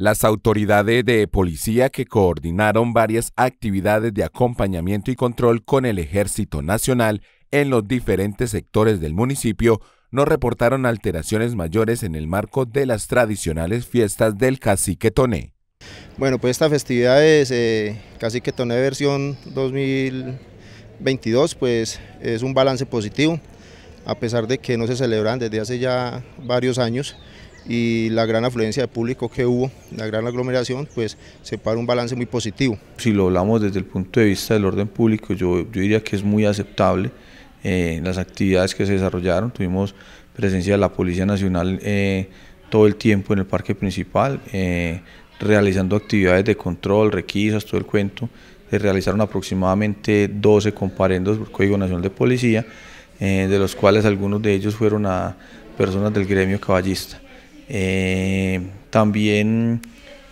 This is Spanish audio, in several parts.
Las autoridades de policía que coordinaron varias actividades de acompañamiento y control con el Ejército Nacional en los diferentes sectores del municipio no reportaron alteraciones mayores en el marco de las tradicionales fiestas del cacique Toné. Bueno, pues esta festividad es eh, cacique Toné versión 2022, pues es un balance positivo, a pesar de que no se celebran desde hace ya varios años y la gran afluencia de público que hubo, la gran aglomeración, pues se para un balance muy positivo. Si lo hablamos desde el punto de vista del orden público, yo, diría que es muy aceptable eh, las actividades que se desarrollaron. Tuvimos presencia de la Policía Nacional eh, todo el tiempo en el parque principal, eh, realizando actividades de control, requisas, todo el cuento. Se realizaron aproximadamente 12 comparendos por Código Nacional de Policía, de los cuales algunos de ellos fueron a personas del gremio caballista. Eh, también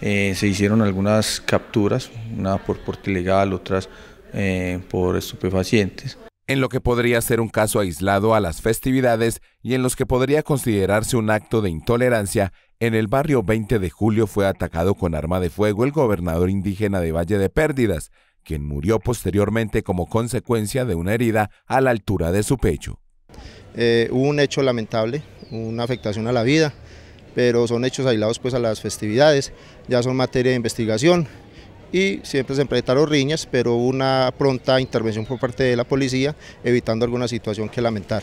eh, se hicieron algunas capturas, una por porte ilegal, otras eh, por estupefacientes. En lo que podría ser un caso aislado a las festividades y en los que podría considerarse un acto de intolerancia, en el barrio 20 de julio fue atacado con arma de fuego el gobernador indígena de Valle de Pérdidas, quien murió posteriormente como consecuencia de una herida a la altura de su pecho. hubo un hecho lamentable, una afectación a la vida, pero son hechos aislados pues a las festividades, ya son materia de investigación y siempre se enfrentaron riñas, pero una pronta intervención por parte de la policía, evitando alguna situación que lamentar.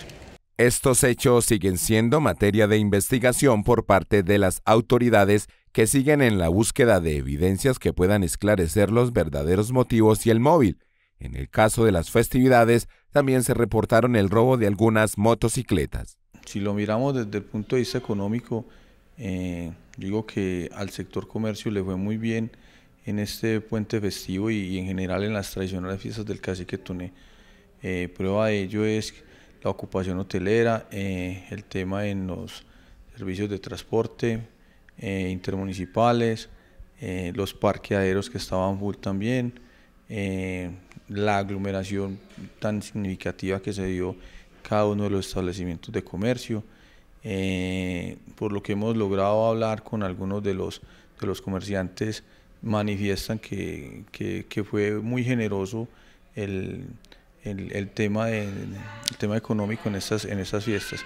Estos hechos siguen siendo materia de investigación por parte de las autoridades que siguen en la búsqueda de evidencias que puedan esclarecer los verdaderos motivos y el móvil. En el caso de las festividades, también se reportaron el robo de algunas motocicletas. Si lo miramos desde el punto de vista económico, eh, digo que al sector comercio le fue muy bien en este puente festivo y, en general en las tradicionales fiestas del cacique Tuné. Eh, prueba de ello es la ocupación hotelera, eh, el tema en los servicios de transporte intermunicipales, los parqueaderos que estaban full también, la aglomeración tan significativa que se dio cada uno de los establecimientos de comercio. Eh, por lo que hemos logrado hablar con algunos de los, comerciantes, manifiestan que, fue muy generoso el, tema, tema económico en estas, en estas fiestas.